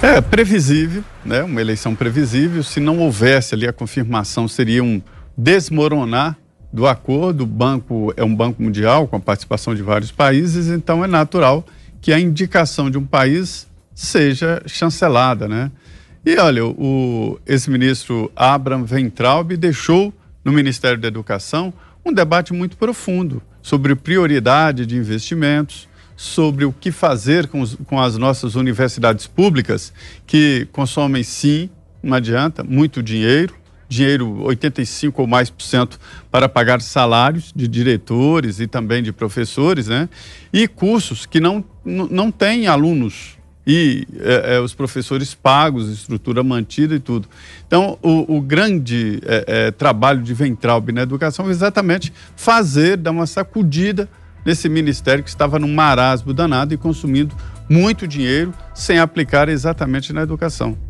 É previsível, né? Uma eleição previsível. Se não houvesse ali a confirmação, seria um desmoronar do acordo. O banco é um banco mundial com a participação de vários países, então é natural que a indicação de um país seja chancelada, né? E olha, o ex-ministro Abraham Ventralbe deixou no Ministério da Educação um debate muito profundo sobre prioridade de investimentos, sobre o que fazer com, os, com as nossas universidades públicas, que consomem, sim, não adianta, muito dinheiro, dinheiro 85 ou mais por cento para pagar salários de diretores e também de professores, né? E cursos que não, não têm alunos e é, é, os professores pagos, estrutura mantida e tudo. Então, o, o grande é, é trabalho de Ventralb na educação é exatamente fazer, dar uma sacudida nesse ministério que estava num marasmo danado e consumindo muito dinheiro sem aplicar exatamente na educação.